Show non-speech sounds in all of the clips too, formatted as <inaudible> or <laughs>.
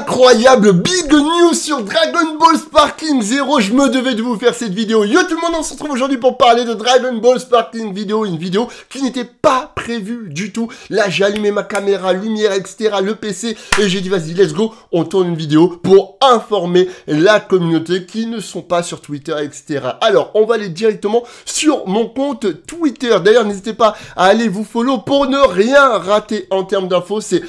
incroyable big news sur Dragon Ball Sparking Zero. Je me devais de vous faire cette vidéo. Yo tout le monde, on se retrouve aujourd'hui pour parler de Dragon Ball Sparking vidéo. une vidéo qui n'était pas prévue du tout. Là, j'ai allumé ma caméra, lumière, etc., le PC, et j'ai dit vas-y, let's go, on tourne une vidéo pour informer la communauté qui ne sont pas sur Twitter, etc. Alors, on va aller directement sur mon compte Twitter. D'ailleurs, n'hésitez pas à aller vous follow pour ne rien rater en termes d'infos. C'est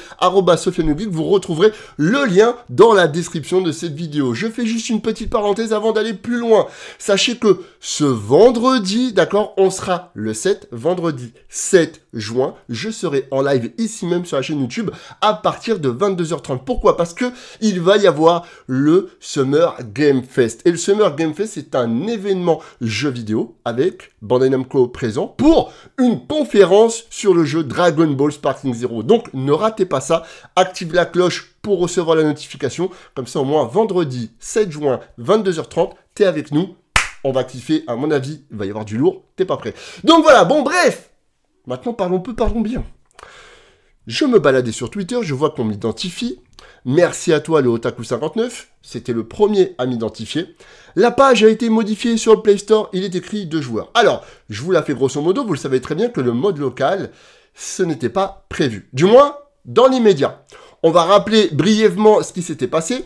@sofianogeek. Vous retrouverez le lien dans la description de cette vidéo. Je fais juste une petite parenthèse avant d'aller plus loin. Sachez que ce vendredi, d'accord, on sera le 7, vendredi 7 juin. Je serai en live ici même sur la chaîne YouTube à partir de 22h30. Pourquoi Parce que il va y avoir le Summer Game Fest. Et le Summer Game Fest, c'est un événement jeu vidéo avec Bandai Namco présent pour une conférence sur le jeu Dragon Ball Sparking Zero. Donc ne ratez pas ça, active la cloche pour recevoir la notification. Comme ça, au moins, vendredi 7 juin, 22h30, t'es avec nous. On va kiffer, à mon avis, il va y avoir du lourd, t'es pas prêt. Donc voilà, bon bref Maintenant, parlons peu, parlons bien. Je me baladais sur Twitter, je vois qu'on m'identifie. Merci à toi le Otaku59, c'était le premier à m'identifier. La page a été modifiée sur le Play Store, il est écrit deux joueurs. Alors, je vous la fais grosso modo, vous le savez très bien que le mode local, ce n'était pas prévu. Du moins, dans l'immédiat. On va rappeler brièvement ce qui s'était passé.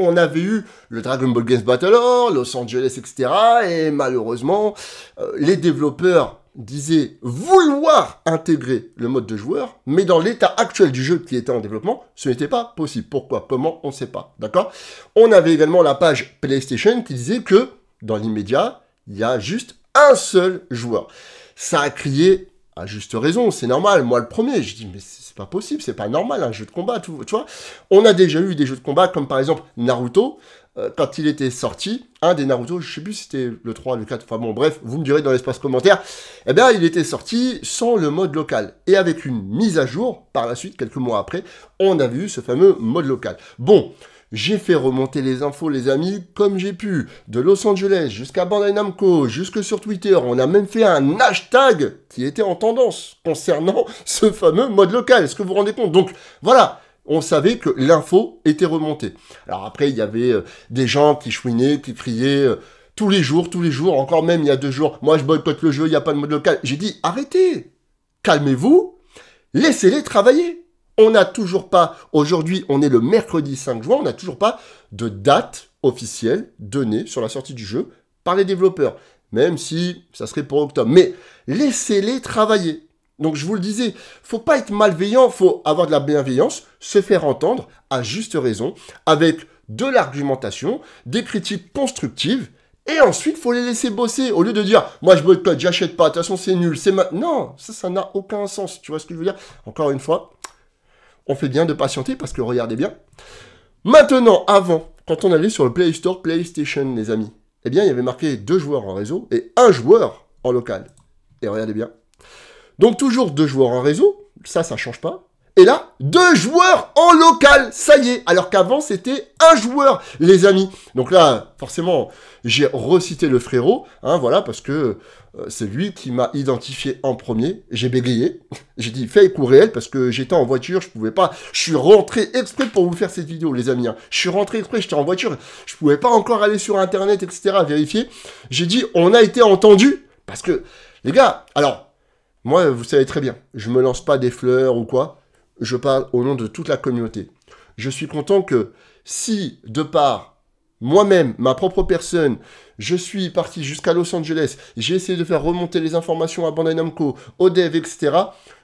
On avait eu le Dragon Ball Games Battle Los Angeles, etc. Et malheureusement, euh, les développeurs disaient vouloir intégrer le mode de joueur, mais dans l'état actuel du jeu qui était en développement, ce n'était pas possible. Pourquoi Comment On ne sait pas. D'accord On avait également la page PlayStation qui disait que, dans l'immédiat, il y a juste un seul joueur. Ça a crié juste raison, c'est normal. Moi, le premier, je dis, mais c'est pas possible, c'est pas normal, un jeu de combat, tout, tu vois. On a déjà eu des jeux de combat, comme par exemple Naruto, euh, quand il était sorti, un des Naruto, je sais plus si c'était le 3, le 4, enfin bon, bref, vous me direz dans l'espace commentaire, eh bien, il était sorti sans le mode local. Et avec une mise à jour, par la suite, quelques mois après, on a vu ce fameux mode local. Bon, j'ai fait remonter les infos, les amis, comme j'ai pu. De Los Angeles jusqu'à Bandai Namco, jusque sur Twitter. On a même fait un hashtag qui était en tendance concernant <laughs> ce fameux mode local. Est-ce que vous vous rendez compte Donc voilà, on savait que l'info était remontée. Alors après, il y avait euh, des gens qui chouinaient, qui criaient... Euh, tous les jours, tous les jours, encore même il y a deux jours, moi je boycotte le jeu, il n'y a pas de mode local. J'ai dit, arrêtez, calmez-vous, laissez-les travailler. On n'a toujours pas, aujourd'hui on est le mercredi 5 juin, on n'a toujours pas de date officielle donnée sur la sortie du jeu par les développeurs, même si ça serait pour octobre. Mais laissez-les travailler. Donc je vous le disais, faut pas être malveillant, faut avoir de la bienveillance, se faire entendre à juste raison, avec de l'argumentation, des critiques constructives, et ensuite faut les laisser bosser au lieu de dire moi je boycotte, j'achète pas, de toute façon c'est nul, c'est ma... non, ça ça n'a aucun sens. Tu vois ce que je veux dire Encore une fois, on fait bien de patienter parce que regardez bien. Maintenant, avant, quand on allait sur le Play Store PlayStation, les amis, eh bien, il y avait marqué deux joueurs en réseau et un joueur en local. Et regardez bien. Donc toujours deux joueurs en réseau, ça, ça change pas. Et là, deux joueurs en local, ça y est, alors qu'avant c'était un joueur, les amis. Donc là, forcément, j'ai recité le frérot, hein, voilà, parce que euh, c'est lui qui m'a identifié en premier. J'ai bégayé, <laughs> j'ai dit fake ou réel, parce que j'étais en voiture, je pouvais pas. Je suis rentré exprès pour vous faire cette vidéo, les amis. Hein. Je suis rentré exprès, j'étais en voiture, je pouvais pas encore aller sur internet, etc., vérifier. J'ai dit, on a été entendu, parce que, les gars, alors, moi, vous savez très bien, je me lance pas des fleurs ou quoi je parle au nom de toute la communauté. Je suis content que si, de par moi-même, ma propre personne, je suis parti jusqu'à Los Angeles, j'ai essayé de faire remonter les informations à Bandai Namco, au Dev, etc.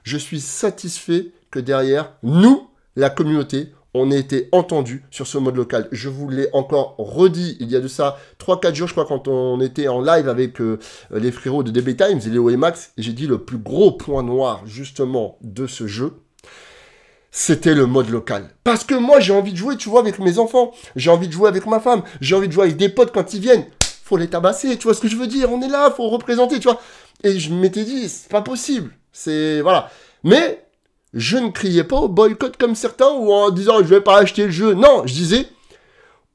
Je suis satisfait que derrière, nous, la communauté, on ait été entendu sur ce mode local. Je vous l'ai encore redit il y a de ça 3-4 jours, je crois, quand on était en live avec euh, les frérots de DB Times et les et j'ai dit le plus gros point noir, justement, de ce jeu, c'était le mode local. Parce que moi, j'ai envie de jouer, tu vois, avec mes enfants. J'ai envie de jouer avec ma femme. J'ai envie de jouer avec des potes quand ils viennent. Faut les tabasser, tu vois ce que je veux dire. On est là, faut représenter, tu vois. Et je m'étais dit, c'est pas possible. C'est, voilà. Mais, je ne criais pas au boycott comme certains ou en disant, je vais pas acheter le jeu. Non, je disais,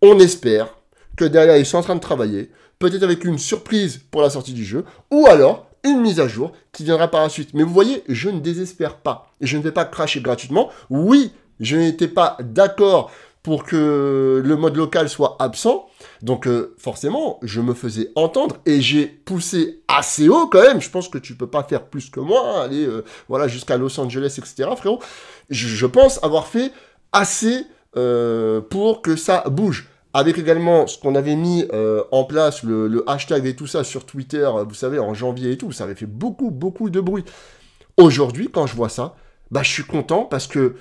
on espère que derrière, ils sont en train de travailler. Peut-être avec une surprise pour la sortie du jeu. Ou alors, une mise à jour qui viendra par la suite. Mais vous voyez, je ne désespère pas. Je ne vais pas cracher gratuitement. Oui, je n'étais pas d'accord pour que le mode local soit absent. Donc euh, forcément, je me faisais entendre et j'ai poussé assez haut quand même. Je pense que tu peux pas faire plus que moi, hein. aller euh, voilà jusqu'à Los Angeles, etc. Frérot, je, pense avoir fait assez euh, pour que ça bouge. Avec également ce qu'on avait mis euh, en place, le, le, hashtag et tout ça sur Twitter, euh, vous savez, en janvier et tout, ça avait fait beaucoup, beaucoup de bruit. Aujourd'hui, quand je vois ça, bah, je suis content parce que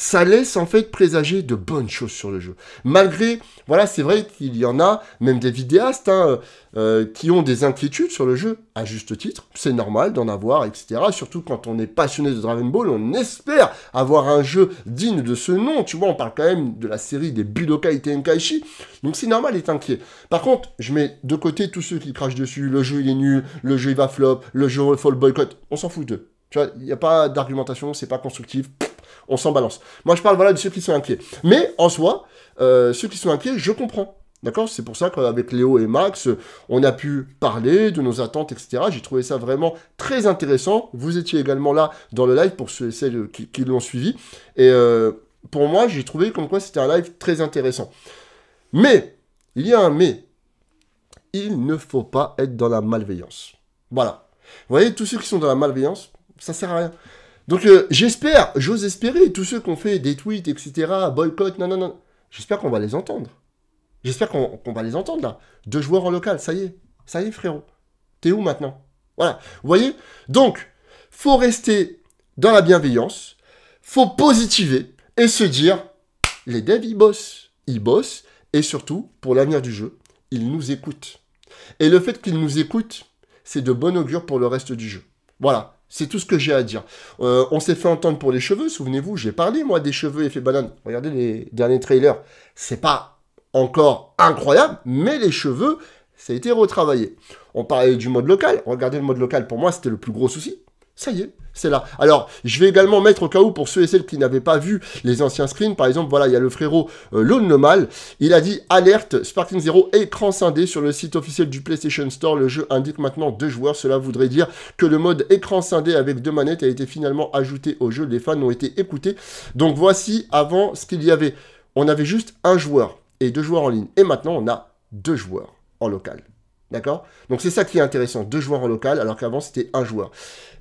ça laisse en fait présager de bonnes choses sur le jeu. Malgré, voilà, c'est vrai qu'il y en a, même des vidéastes, hein, euh, euh, qui ont des inquiétudes sur le jeu, à juste titre, c'est normal d'en avoir, etc. Surtout quand on est passionné de Dragon Ball, on espère avoir un jeu digne de ce nom, tu vois, on parle quand même de la série des Budokai Tenkaichi, donc c'est normal d'être inquiet. Par contre, je mets de côté tous ceux qui crachent dessus, le jeu il est nul, le jeu il va flop, le jeu il faut le boycott, on s'en fout d'eux. Tu vois, il n'y a pas d'argumentation, c'est pas constructif, on s'en balance. Moi, je parle voilà de ceux qui sont inquiets. Mais en soi, euh, ceux qui sont inquiets, je comprends. D'accord C'est pour ça qu'avec Léo et Max, on a pu parler de nos attentes, etc. J'ai trouvé ça vraiment très intéressant. Vous étiez également là dans le live pour ceux et celles qui, l'ont suivi. Et euh, pour moi, j'ai trouvé comme quoi c'était un live très intéressant. Mais, il y a un mais. Il ne faut pas être dans la malveillance. Voilà. Vous voyez, tous ceux qui sont dans la malveillance, ça sert à rien. Donc euh, j'espère, j'ose espérer, tous ceux qui ont fait des tweets, etc., boycott, non, non, non, j'espère qu'on va les entendre. J'espère qu'on va les entendre là. Deux joueurs en local, ça y est, ça y est frérot. T'es où maintenant Voilà, vous voyez Donc, faut rester dans la bienveillance, faut positiver et se dire, les devs ils bossent, ils bossent, et surtout, pour l'avenir du jeu, ils nous écoutent. Et le fait qu'ils nous écoutent, c'est de bon augure pour le reste du jeu. Voilà, c'est tout ce que j'ai à dire. Euh, on s'est fait entendre pour les cheveux, souvenez-vous, j'ai parlé moi des cheveux fait banane. Regardez les derniers trailers. C'est pas encore incroyable, mais les cheveux, ça a été retravaillé. On parlait du mode local. Regardez le mode local, pour moi, c'était le plus gros souci. Ça y est, c'est là. Alors, je vais également mettre au cas où, pour ceux et celles qui n'avaient pas vu les anciens screens, par exemple, voilà, il y a le frérot euh, Lone Mal, il a dit « Alerte, Sparking Zero, écran scindé sur le site officiel du PlayStation Store, le jeu indique maintenant deux joueurs, cela voudrait dire que le mode écran scindé avec deux manettes a été finalement ajouté au jeu, les fans ont été écoutés. Donc voici, avant, ce qu'il y avait. On avait juste un joueur et deux joueurs en ligne, et maintenant on a deux joueurs en local. D'accord Donc c'est ça qui est intéressant, deux joueurs en local, alors qu'avant c'était un joueur.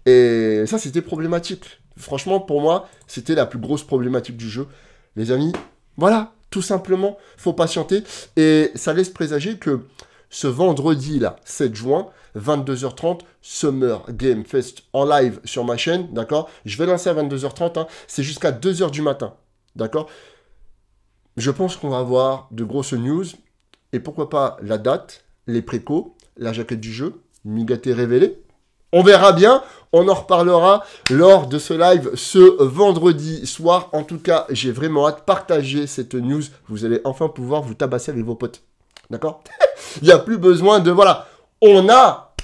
Et ça c'était problématique. Franchement, pour moi, c'était la plus grosse problématique du jeu. Les amis, voilà, tout simplement, faut patienter. Et ça laisse présager que ce vendredi là, 7 juin, 22h30, Summer Game Fest en live sur ma chaîne, d'accord Je vais lancer à 22h30, hein. c'est jusqu'à 2h du matin, d'accord Je pense qu'on va avoir de grosses news, et pourquoi pas la date, les précaux, la jaquette du jeu, Migaté révélé. On verra bien, on en reparlera lors de ce live ce vendredi soir. En tout cas, j'ai vraiment hâte de partager cette news. Vous allez enfin pouvoir vous tabasser avec vos potes. D'accord Il <laughs> n'y a plus besoin de... Voilà, on a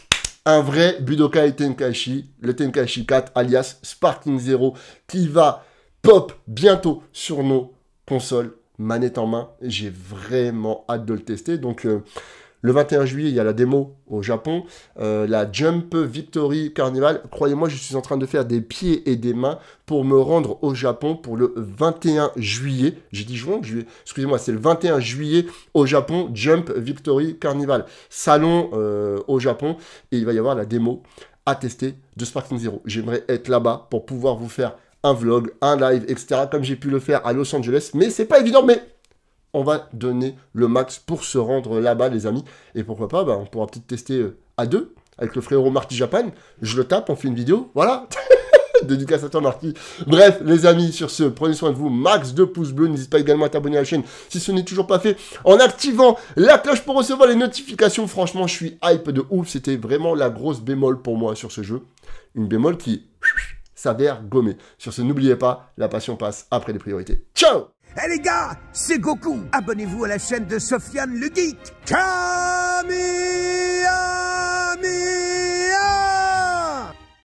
un vrai Budokai Tenkaichi, le Tenkaichi 4 alias Sparking Zero, qui va pop bientôt sur nos consoles, manette en main. J'ai vraiment hâte de le tester. Donc... Euh, le 21 juillet, il y a la démo au Japon, euh, la Jump Victory Carnival. Croyez-moi, je suis en train de faire des pieds et des mains pour me rendre au Japon pour le 21 juillet. J'ai dit juin, juillet. Excusez-moi, c'est le 21 juillet au Japon, Jump Victory Carnival. Salon euh, au Japon et il va y avoir la démo à tester de Sparking Zero. J'aimerais être là-bas pour pouvoir vous faire un vlog, un live, etc. comme j'ai pu le faire à Los Angeles. Mais c'est pas évident, mais on va donner le max pour se rendre là-bas, les amis. Et pourquoi pas, bah, on pourra peut-être tester euh, à deux avec le frérot Marty Japan. Je le tape, on fait une vidéo, voilà. <laughs> Dédicace à toi, Marty. Bref, les amis, sur ce, prenez soin de vous. Max de pouces bleus. N'hésite pas également à t'abonner à la chaîne si ce n'est toujours pas fait. En activant la cloche pour recevoir les notifications. Franchement, je suis hype de ouf. C'était vraiment la grosse bémol pour moi sur ce jeu. Une bémol qui s'avère gommé. Sur ce, n'oubliez pas, la passion passe après les priorités. Ciao Eh les gars, c'est Goku Abonnez-vous à la chaîne de Sofiane le Geek